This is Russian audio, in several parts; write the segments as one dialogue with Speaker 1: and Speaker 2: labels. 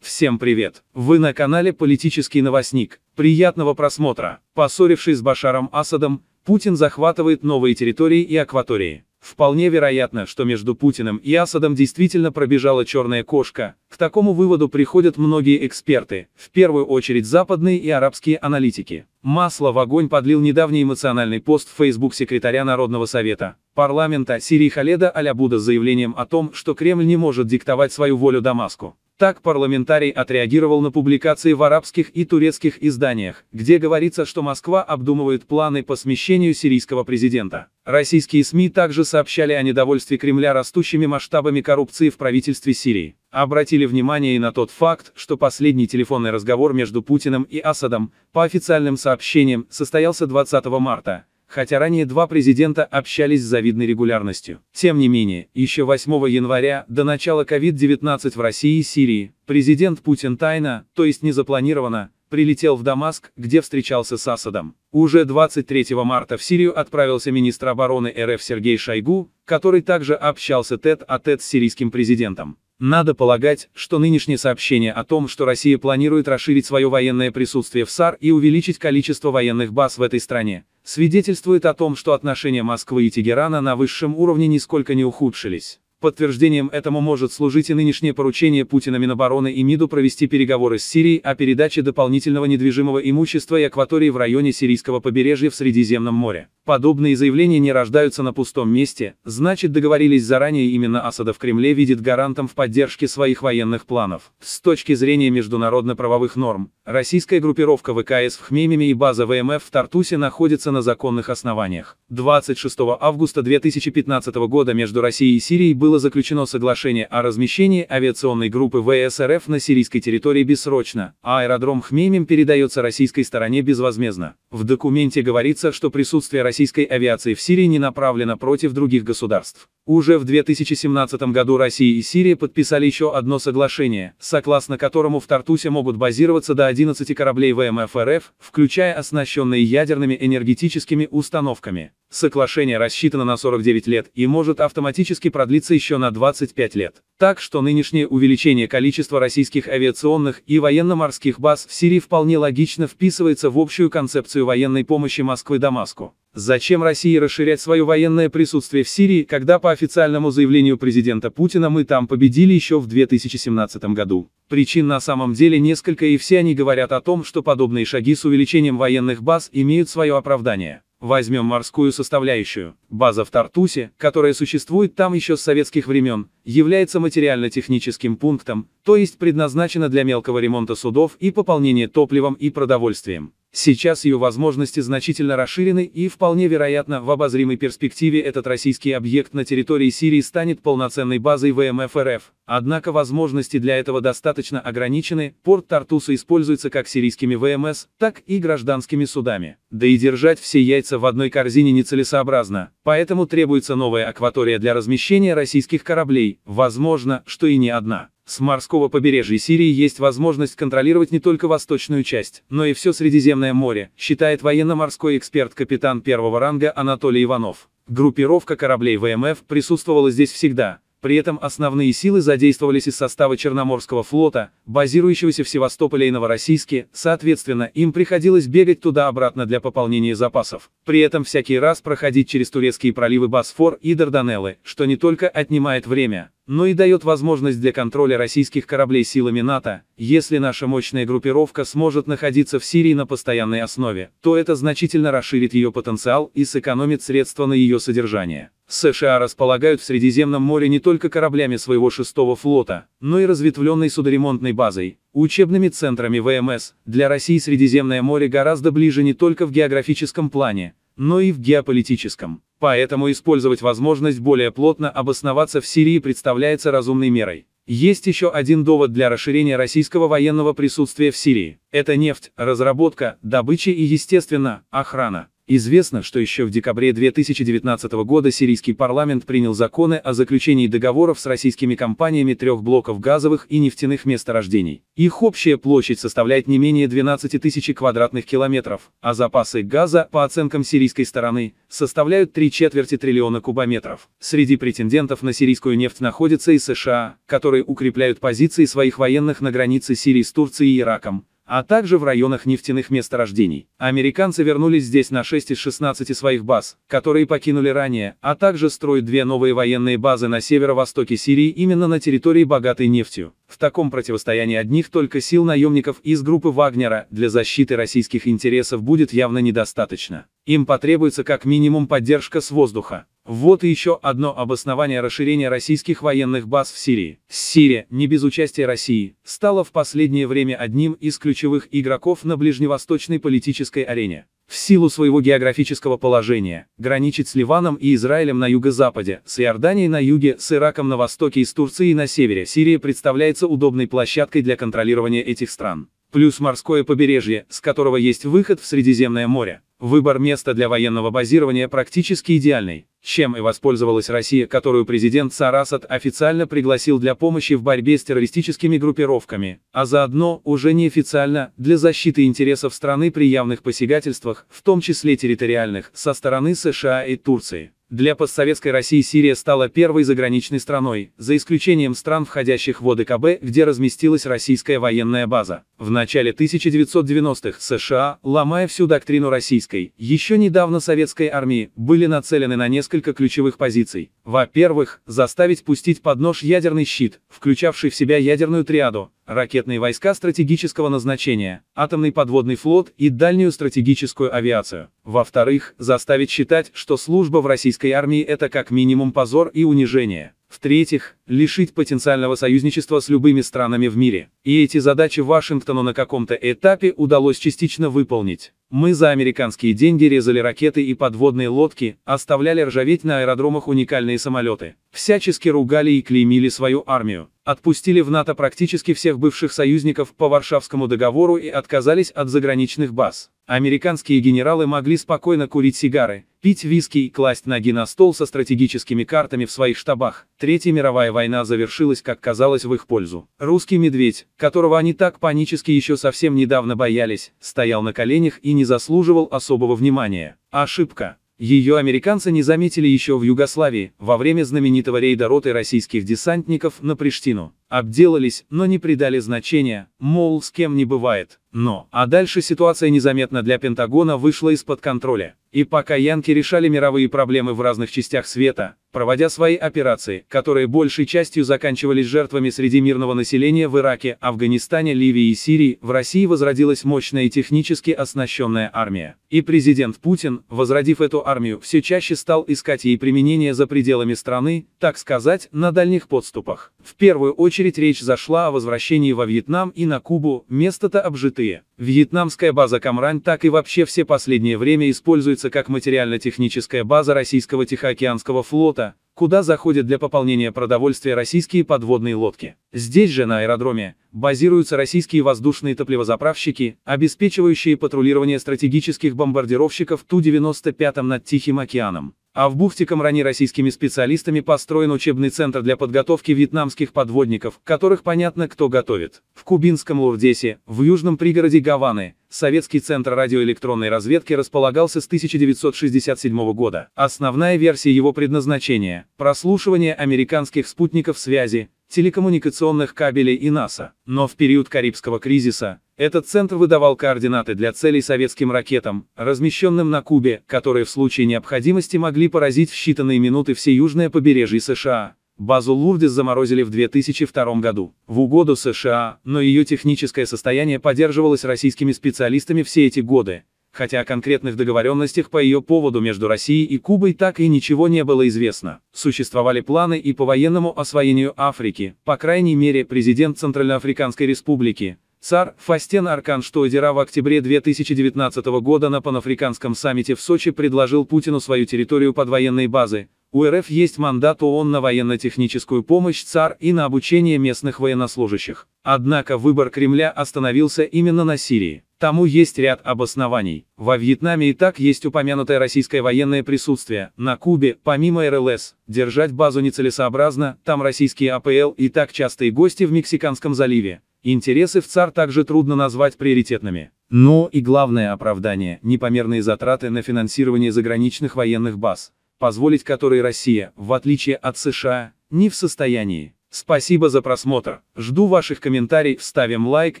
Speaker 1: Всем привет! Вы на канале «Политический новостник». Приятного просмотра! Поссорившись с Башаром Асадом, Путин захватывает новые территории и акватории. Вполне вероятно, что между Путиным и Асадом действительно пробежала черная кошка. К такому выводу приходят многие эксперты, в первую очередь западные и арабские аналитики. Масло в огонь подлил недавний эмоциональный пост в Facebook секретаря Народного совета парламент Ассирии Халеда Алябуда с заявлением о том, что Кремль не может диктовать свою волю Дамаску. Так парламентарий отреагировал на публикации в арабских и турецких изданиях, где говорится, что Москва обдумывает планы по смещению сирийского президента. Российские СМИ также сообщали о недовольстве Кремля растущими масштабами коррупции в правительстве Сирии. Обратили внимание и на тот факт, что последний телефонный разговор между Путиным и Асадом, по официальным сообщениям, состоялся 20 марта хотя ранее два президента общались с завидной регулярностью. Тем не менее, еще 8 января, до начала COVID-19 в России и Сирии, президент Путин тайно, то есть незапланированно, прилетел в Дамаск, где встречался с Асадом. Уже 23 марта в Сирию отправился министр обороны РФ Сергей Шойгу, который также общался тет-а-тет а с сирийским президентом. Надо полагать, что нынешнее сообщение о том, что Россия планирует расширить свое военное присутствие в САР и увеличить количество военных баз в этой стране, свидетельствует о том, что отношения Москвы и Тегерана на высшем уровне нисколько не ухудшились. Подтверждением этому может служить и нынешнее поручение Путина Минобороны и МИДу провести переговоры с Сирией о передаче дополнительного недвижимого имущества и акватории в районе сирийского побережья в Средиземном море. Подобные заявления не рождаются на пустом месте, значит договорились заранее именно Асада в Кремле видит гарантом в поддержке своих военных планов. С точки зрения международно-правовых норм, российская группировка ВКС в Хмеймиме и база ВМФ в Тартусе находится на законных основаниях. 26 августа 2015 года между Россией и Сирией было было заключено соглашение о размещении авиационной группы ВСРФ на сирийской территории бессрочно, а аэродром Хмеймим передается российской стороне безвозмездно. В документе говорится, что присутствие российской авиации в Сирии не направлено против других государств. Уже в 2017 году Россия и Сирия подписали еще одно соглашение, согласно которому в Тартусе могут базироваться до 11 кораблей ВМФ РФ, включая оснащенные ядерными энергетическими установками. Соглашение рассчитано на 49 лет и может автоматически продлиться еще на 25 лет. Так что нынешнее увеличение количества российских авиационных и военно-морских баз в Сирии вполне логично вписывается в общую концепцию военной помощи Москвы Дамаску. Зачем России расширять свое военное присутствие в Сирии, когда по официальному заявлению президента Путина мы там победили еще в 2017 году? Причин на самом деле несколько и все они говорят о том, что подобные шаги с увеличением военных баз имеют свое оправдание. Возьмем морскую составляющую. База в Тартусе, которая существует там еще с советских времен, является материально-техническим пунктом, то есть предназначена для мелкого ремонта судов и пополнения топливом и продовольствием. Сейчас ее возможности значительно расширены и, вполне вероятно, в обозримой перспективе этот российский объект на территории Сирии станет полноценной базой ВМФ РФ. Однако возможности для этого достаточно ограничены, порт Тартуса используется как сирийскими ВМС, так и гражданскими судами. Да и держать все яйца в одной корзине нецелесообразно, поэтому требуется новая акватория для размещения российских кораблей, возможно, что и не одна. С морского побережья Сирии есть возможность контролировать не только восточную часть, но и все Средиземное море, считает военно-морской эксперт капитан первого ранга Анатолий Иванов. Группировка кораблей ВМФ присутствовала здесь всегда, при этом основные силы задействовались из состава Черноморского флота, базирующегося в Севастополе и Новороссийске, соответственно, им приходилось бегать туда-обратно для пополнения запасов. При этом всякий раз проходить через турецкие проливы Босфор и Дарданеллы, что не только отнимает время, но и дает возможность для контроля российских кораблей силами НАТО. Если наша мощная группировка сможет находиться в Сирии на постоянной основе, то это значительно расширит ее потенциал и сэкономит средства на ее содержание. США располагают в Средиземном море не только кораблями своего шестого флота, но и разветвленной судоремонтной базой, учебными центрами ВМС. Для России Средиземное море гораздо ближе не только в географическом плане, но и в геополитическом поэтому использовать возможность более плотно обосноваться в Сирии представляется разумной мерой. Есть еще один довод для расширения российского военного присутствия в Сирии. Это нефть, разработка, добыча и, естественно, охрана. Известно, что еще в декабре 2019 года сирийский парламент принял законы о заключении договоров с российскими компаниями трех блоков газовых и нефтяных месторождений. Их общая площадь составляет не менее 12 тысяч квадратных километров, а запасы газа, по оценкам сирийской стороны, составляют три четверти триллиона кубометров. Среди претендентов на сирийскую нефть находятся и США, которые укрепляют позиции своих военных на границе Сирии с Турцией и Ираком, а также в районах нефтяных месторождений. Американцы вернулись здесь на 6 из 16 своих баз, которые покинули ранее, а также строят две новые военные базы на северо-востоке Сирии именно на территории богатой нефтью. В таком противостоянии одних только сил наемников из группы Вагнера для защиты российских интересов будет явно недостаточно. Им потребуется как минимум поддержка с воздуха. Вот и еще одно обоснование расширения российских военных баз в Сирии. Сирия, не без участия России, стала в последнее время одним из ключевых игроков на ближневосточной политической арене. В силу своего географического положения, граничит с Ливаном и Израилем на юго-западе, с Иорданией на юге, с Ираком на востоке и с Турцией на севере, Сирия представляется удобной площадкой для контролирования этих стран. Плюс морское побережье, с которого есть выход в Средиземное море. Выбор места для военного базирования практически идеальный, чем и воспользовалась Россия, которую президент Сарасат официально пригласил для помощи в борьбе с террористическими группировками, а заодно, уже неофициально, для защиты интересов страны при явных посягательствах, в том числе территориальных, со стороны США и Турции. Для постсоветской России Сирия стала первой заграничной страной, за исключением стран, входящих в ОДКБ, где разместилась российская военная база. В начале 1990-х США, ломая всю доктрину российской, еще недавно советской армии, были нацелены на несколько ключевых позиций. Во-первых, заставить пустить под нож ядерный щит, включавший в себя ядерную триаду, ракетные войска стратегического назначения, атомный подводный флот и дальнюю стратегическую авиацию. Во-вторых, заставить считать, что служба в российской армии это как минимум позор и унижение. В-третьих, лишить потенциального союзничества с любыми странами в мире. И эти задачи Вашингтону на каком-то этапе удалось частично выполнить. Мы за американские деньги резали ракеты и подводные лодки, оставляли ржаветь на аэродромах уникальные самолеты, всячески ругали и клеймили свою армию, отпустили в НАТО практически всех бывших союзников по Варшавскому договору и отказались от заграничных баз. Американские генералы могли спокойно курить сигары, пить виски и класть ноги на стол со стратегическими картами в своих штабах. Третья мировая война завершилась, как казалось, в их пользу. Русский медведь, которого они так панически еще совсем недавно боялись, стоял на коленях и не заслуживал особого внимания. Ошибка. Ее американцы не заметили еще в Югославии, во время знаменитого рейда роты российских десантников на Приштину обделались, но не придали значения, мол, с кем не бывает. Но, а дальше ситуация незаметно для Пентагона вышла из-под контроля. И пока янки решали мировые проблемы в разных частях света, проводя свои операции, которые большей частью заканчивались жертвами среди мирного населения в Ираке, Афганистане, Ливии и Сирии, в России возродилась мощная и технически оснащенная армия. И президент Путин, возродив эту армию, все чаще стал искать ей применение за пределами страны, так сказать, на дальних подступах. В первую очередь очередь речь зашла о возвращении во Вьетнам и на Кубу, место-то обжитые. Вьетнамская база Камрань так и вообще все последнее время используется как материально-техническая база российского Тихоокеанского флота, куда заходят для пополнения продовольствия российские подводные лодки. Здесь же, на аэродроме, базируются российские воздушные топливозаправщики, обеспечивающие патрулирование стратегических бомбардировщиков Ту-95 над Тихим океаном. А в бухте Камрани российскими специалистами построен учебный центр для подготовки вьетнамских подводников, которых понятно кто готовит. В Кубинском Лурдесе, в южном пригороде Гаваны, Советский центр радиоэлектронной разведки располагался с 1967 года. Основная версия его предназначения – прослушивание американских спутников связи, телекоммуникационных кабелей и НАСА. Но в период Карибского кризиса этот центр выдавал координаты для целей советским ракетам, размещенным на Кубе, которые в случае необходимости могли поразить в считанные минуты все южные побережья США. Базу Лурдис заморозили в 2002 году, в угоду США, но ее техническое состояние поддерживалось российскими специалистами все эти годы хотя о конкретных договоренностях по ее поводу между Россией и Кубой так и ничего не было известно. Существовали планы и по военному освоению Африки, по крайней мере президент Центральноафриканской республики, Цар Фастен Аркан Штойдера в октябре 2019 года на панафриканском саммите в Сочи предложил Путину свою территорию под военные базы, у РФ есть мандат ООН на военно-техническую помощь ЦАР и на обучение местных военнослужащих. Однако выбор Кремля остановился именно на Сирии. Тому есть ряд обоснований. Во Вьетнаме и так есть упомянутое российское военное присутствие. На Кубе, помимо РЛС, держать базу нецелесообразно, там российские АПЛ и так частые гости в Мексиканском заливе. Интересы в ЦАР также трудно назвать приоритетными. Но ну и главное оправдание – непомерные затраты на финансирование заграничных военных баз позволить которой Россия, в отличие от США, не в состоянии. Спасибо за просмотр, жду ваших комментариев, ставим лайк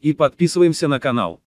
Speaker 1: и подписываемся на канал.